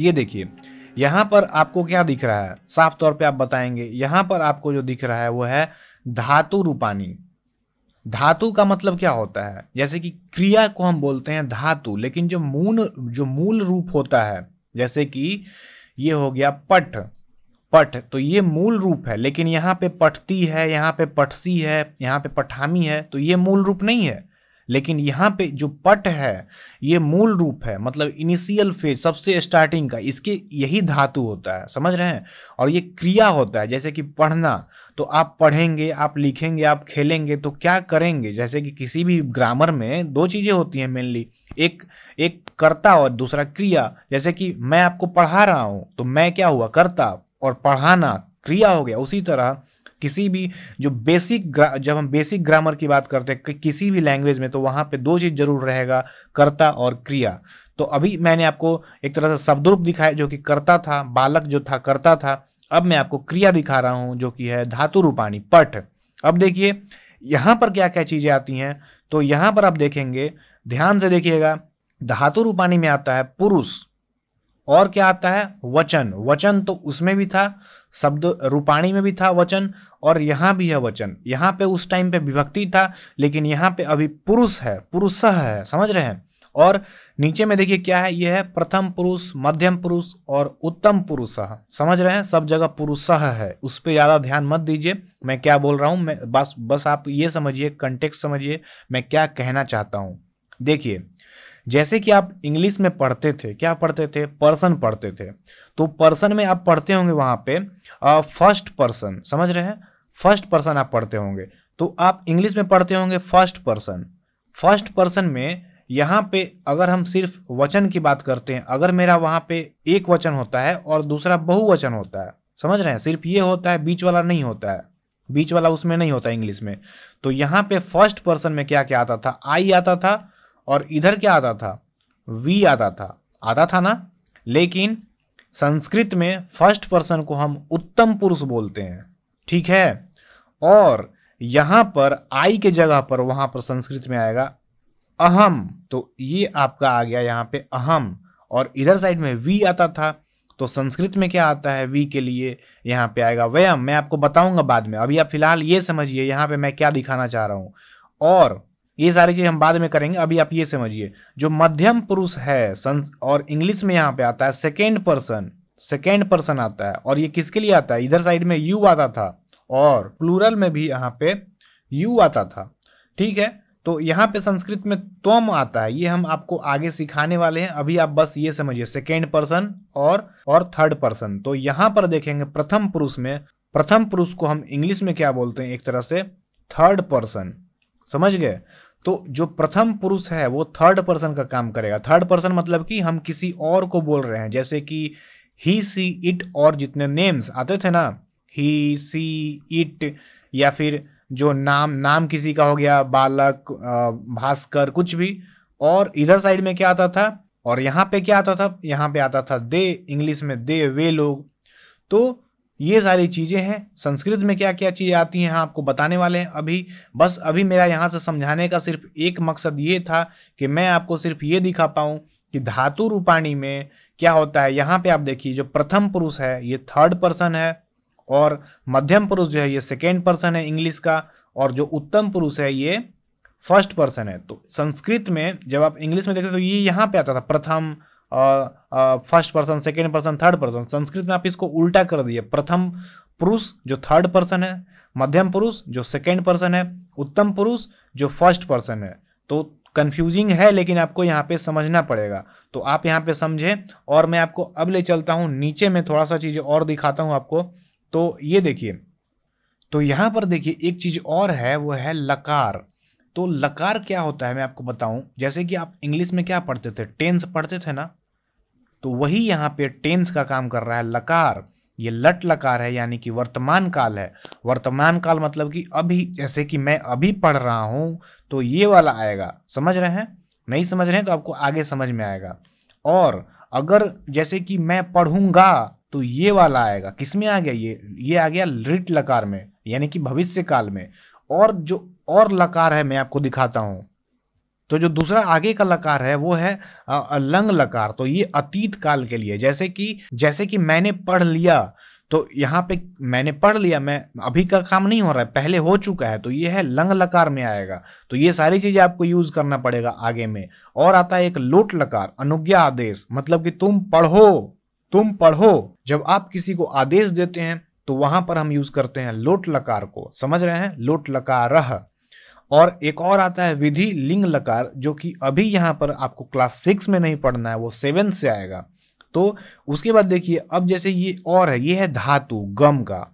ये देखिए यहाँ पर आपको क्या दिख रहा है साफ तौर पे आप बताएंगे यहाँ पर आपको जो दिख रहा है वो है धातु रूपानी धातु का मतलब क्या होता है जैसे कि क्रिया को हम बोलते हैं धातु लेकिन जो मूल जो मूल रूप होता है जैसे कि ये हो गया पठ पठ तो ये मूल रूप है लेकिन यहाँ पे पठती है यहाँ पे पठसी है यहाँ पे पठामी है तो ये मूल रूप नहीं है लेकिन यहाँ पे जो पट है ये मूल रूप है मतलब इनिशियल फेज सबसे स्टार्टिंग का इसके यही धातु होता है समझ रहे हैं और ये क्रिया होता है जैसे कि पढ़ना तो आप पढ़ेंगे आप लिखेंगे आप खेलेंगे तो क्या करेंगे जैसे कि किसी भी ग्रामर में दो चीज़ें होती हैं मेनली एक एक कर्ता और दूसरा क्रिया जैसे कि मैं आपको पढ़ा रहा हूँ तो मैं क्या हुआ कर्ता और पढ़ाना क्रिया हो गया उसी तरह किसी भी जो बेसिक जब हम बेसिक ग्रामर की बात करते हैं कि किसी भी लैंग्वेज में तो वहाँ पे दो चीज़ जरूर रहेगा कर्ता और क्रिया तो अभी मैंने आपको एक तरह से शब्दरूप दिखाया जो कि कर्ता था बालक जो था कर्ता था अब मैं आपको क्रिया दिखा रहा हूँ जो कि है धातु रूपाणी पठ अब देखिए यहाँ पर क्या क्या चीज़ें आती हैं तो यहाँ पर आप देखेंगे ध्यान से देखिएगा धातु रूपाणी में आता है पुरुष और क्या आता है वचन वचन तो उसमें भी था शब्द रूपाणी में भी था वचन और यहाँ भी है वचन यहाँ पे उस टाइम पे विभक्ति था लेकिन यहाँ पे अभी पुरुष है पुरुष है समझ रहे हैं और नीचे में देखिए क्या है यह है प्रथम पुरुष मध्यम पुरुष और उत्तम पुरुष समझ रहे हैं सब जगह पुरुष है उस पर ज़्यादा ध्यान मत दीजिए मैं क्या बोल रहा हूँ मैं बस बस आप ये समझिए कंटेक्ट समझिए मैं क्या कहना चाहता हूँ देखिए जैसे कि आप इंग्लिश में पढ़ते थे क्या पढ़ते थे पर्सन पढ़ते थे तो पर्सन में आप पढ़ते होंगे वहां पे फर्स्ट पर्सन समझ रहे हैं फर्स्ट पर्सन आप पढ़ते होंगे तो आप इंग्लिश में पढ़ते होंगे फर्स्ट पर्सन फर्स्ट पर्सन में यहाँ पे अगर हम सिर्फ वचन की बात करते हैं अगर मेरा वहाँ पे एक वचन होता है और दूसरा बहुवचन होता है समझ रहे हैं सिर्फ ये होता है बीच वाला नहीं होता है बीच वाला उसमें नहीं होता इंग्लिश में तो यहाँ पे फर्स्ट पर्सन में क्या क्या आता था आई आता था और इधर क्या आता था वी आता था आता था ना लेकिन संस्कृत में फर्स्ट पर्सन को हम उत्तम पुरुष बोलते हैं ठीक है और यहाँ पर आई के जगह पर वहाँ पर संस्कृत में आएगा अहम तो ये आपका आ गया यहाँ पे अहम और इधर साइड में वी आता था तो संस्कृत में क्या आता है वी के लिए यहाँ पे आएगा व्यम मैं आपको बताऊंगा बाद में अभी आप फिलहाल ये समझिए यहाँ पे मैं क्या दिखाना चाह रहा हूँ और ये सारी चीज़ हम बाद में करेंगे अभी आप ये समझिए जो मध्यम पुरुष है और इंग्लिश में यहाँ पे आता है सेकेंड पर्सन सेकेंड पर्सन आता है और ये किसके लिए आता है इधर साइड में यू आता था और प्लूरल में भी यहाँ पे यू आता था ठीक है तो यहाँ पे संस्कृत में तोम आता है ये हम आपको आगे सिखाने वाले हैं अभी आप बस ये समझिए सेकेंड पर्सन और और थर्ड पर्सन तो यहाँ पर देखेंगे प्रथम पुरुष में प्रथम पुरुष को हम इंग्लिश में क्या बोलते हैं एक तरह से थर्ड पर्सन समझ गए तो जो प्रथम पुरुष है वो थर्ड पर्सन का काम करेगा थर्ड पर्सन मतलब कि हम किसी और को बोल रहे हैं जैसे कि ही सी इट और जितने नेम्स आते थे ना ही सी इट या फिर जो नाम नाम किसी का हो गया बालक भास्कर कुछ भी और इधर साइड में क्या आता था और यहाँ पे क्या आता था यहाँ पे आता था दे इंग्लिश में दे वे लोग तो ये सारी चीज़ें हैं संस्कृत में क्या क्या चीज़ें आती हैं हाँ, आपको बताने वाले हैं अभी बस अभी मेरा यहाँ से समझाने का सिर्फ एक मकसद ये था कि मैं आपको सिर्फ ये दिखा पाऊँ कि धातु रूपाणी में क्या होता है यहाँ पे आप देखिए जो प्रथम पुरुष है ये थर्ड पर्सन है और मध्यम पुरुष जो है ये सेकेंड पर्सन है इंग्लिश का और जो उत्तम पुरुष है ये फर्स्ट पर्सन है तो संस्कृत में जब आप इंग्लिश में देखते तो ये यहाँ पर आता था प्रथम first person second person third person Sanskrit में आप इसको उल्टा कर दिए प्रथम पुरुष जो थर्ड पर्सन है मध्यम पुरुष जो सेकेंड पर्सन है उत्तम पुरुष जो फर्स्ट पर्सन है तो कंफ्यूजिंग है लेकिन आपको यहाँ पे समझना पड़ेगा तो आप यहाँ पे समझें और मैं आपको अब ले चलता हूँ नीचे में थोड़ा सा चीज़ें और दिखाता हूँ आपको तो ये देखिए तो यहाँ पर देखिए एक चीज़ और है वो है लकार तो लकार क्या होता है मैं आपको बताऊँ जैसे कि आप इंग्लिश में क्या पढ़ते थे टेंस पढ़ते थे ना तो वही यहाँ पे टेंस का काम कर रहा है लकार ये लट लकार है यानी कि वर्तमान काल है वर्तमान काल मतलब कि अभी जैसे कि मैं अभी पढ़ रहा हूँ तो ये वाला आएगा समझ रहे हैं नहीं समझ रहे हैं तो आपको आगे समझ में आएगा और अगर जैसे कि मैं पढ़ूंगा तो ये वाला आएगा किस में आ गया ये ये आ गया लिट लकार में यानी कि भविष्य काल में और जो और लकार है मैं आपको दिखाता हूँ तो जो दूसरा आगे का लकार है वो है लंग लकार तो ये अतीत काल के लिए जैसे कि जैसे कि मैंने पढ़ लिया तो यहाँ पे मैंने पढ़ लिया मैं अभी का काम नहीं हो रहा है पहले हो चुका है तो ये है लंग लकार में आएगा तो ये सारी चीज़ें आपको यूज़ करना पड़ेगा आगे में और आता है एक लोट लकार अनुज्ञा आदेश मतलब कि तुम पढ़ो तुम पढ़ो जब आप किसी को आदेश देते हैं तो वहां पर हम यूज करते हैं लोट लकार को समझ रहे हैं लोट लकार और एक और आता है विधि लिंग लकार जो कि अभी यहाँ पर आपको क्लास सिक्स में नहीं पढ़ना है वो सेवन से आएगा तो उसके बाद देखिए अब जैसे ये और है ये है धातु गम का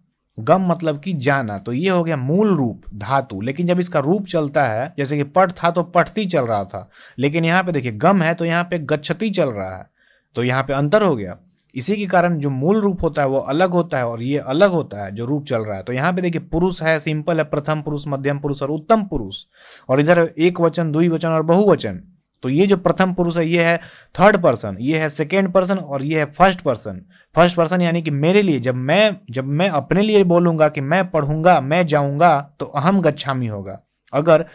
गम मतलब कि जाना तो ये हो गया मूल रूप धातु लेकिन जब इसका रूप चलता है जैसे कि पट था तो पटती चल रहा था लेकिन यहाँ पे देखिए गम है तो यहाँ पे गच्छती चल रहा है तो यहाँ पे अंतर हो गया इसी के कारण जो मूल रूप होता है वो अलग होता है और ये अलग होता है जो रूप चल रहा है तो यहाँ पे देखिए पुरुष है सिंपल है प्रथम पुरुष मध्यम पुरुष और उत्तम पुरुष और इधर एक वचन दुई वचन और बहुवचन तो ये जो प्रथम पुरुष है ये है थर्ड पर्सन ये है सेकेंड पर्सन और ये है फर्स्ट पर्सन फर्स्ट पर्सन यानी कि मेरे लिए जब मैं जब मैं अपने लिए बोलूंगा कि मैं पढ़ूंगा मैं जाऊंगा तो अहम गच्छामी होगा अगर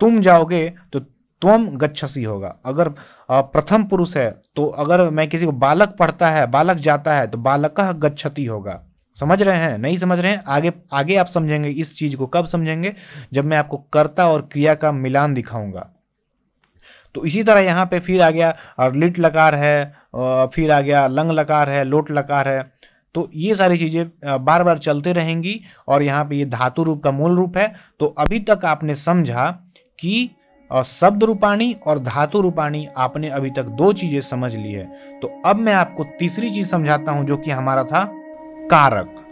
तुम जाओगे तो तुम गच्छसी होगा अगर प्रथम पुरुष है तो अगर मैं किसी को बालक पढ़ता है बालक जाता है तो बालक गच्छति होगा समझ रहे हैं नहीं समझ रहे हैं आगे आगे आप समझेंगे इस चीज को कब समझेंगे जब मैं आपको कर्ता और क्रिया का मिलान दिखाऊंगा तो इसी तरह यहाँ पे फिर आ गया और लिट लकार है फिर आ गया लंग लकार है लोट लकार है तो ये सारी चीज़ें बार बार चलते रहेंगी और यहाँ पे ये धातु रूप का मूल रूप है तो अभी तक आपने समझा कि और शब्द रूपाणी और धातु रूपाणी आपने अभी तक दो चीजें समझ ली है तो अब मैं आपको तीसरी चीज समझाता हूं जो कि हमारा था कारक